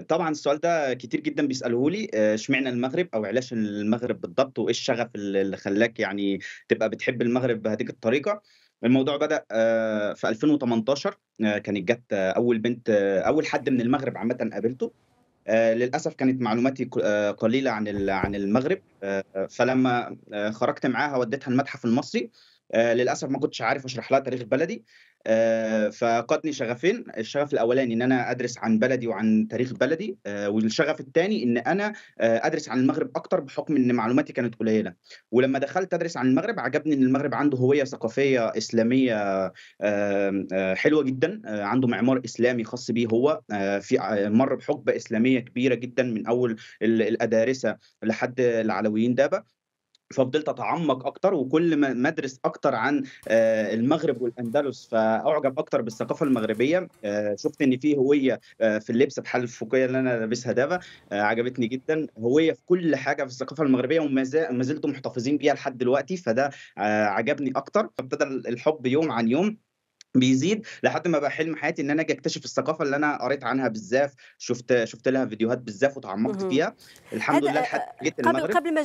طبعا السؤال ده كتير جدا بيسالوه لي آه، اشمعنى المغرب او علاش المغرب بالضبط وايه الشغف اللي خلاك يعني تبقى بتحب المغرب بهذه الطريقه الموضوع بدا آه، في 2018 آه، كانت جت اول بنت اول حد من المغرب عامه قابلته للاسف كانت معلوماتي قليله عن عن المغرب فلما خرجت معاها وديتها المتحف المصري آه، للاسف ما كنتش عارف اشرح لها تاريخ بلدي آه، فقدني شغفين الشغف الاولاني ان انا ادرس عن بلدي وعن تاريخ بلدي آه، والشغف الثاني ان انا ادرس عن المغرب اكتر بحكم ان معلوماتي كانت قليله ولما دخلت ادرس عن المغرب عجبني ان المغرب عنده هويه ثقافيه اسلاميه حلوه جدا عنده معمار اسلامي خاص به هو في مر بحقبه اسلاميه كبيره جدا من اول الادارسه لحد العلويين دابا ففضلت اتعمق اكتر وكل ما ادرس اكتر عن آه، المغرب والاندلس فاعجب اكتر بالثقافه المغربيه آه، شفت ان في هويه آه، في اللبس بحال الفوقيه اللي انا لابسها دابا عجبتني جدا هويه في كل حاجه في الثقافه المغربيه وما زلتوا محتفظين بيها لحد دلوقتي فده عجبني اكتر فابتدى الحب يوم عن يوم بيزيد لحد ما بقى حلم حياتي ان انا اجي اكتشف الثقافه اللي انا قريت عنها بالزاف شفت شفت لها فيديوهات بالزاف وتعمقت فيها الحمد لله لحد جيت المغرب قبل ما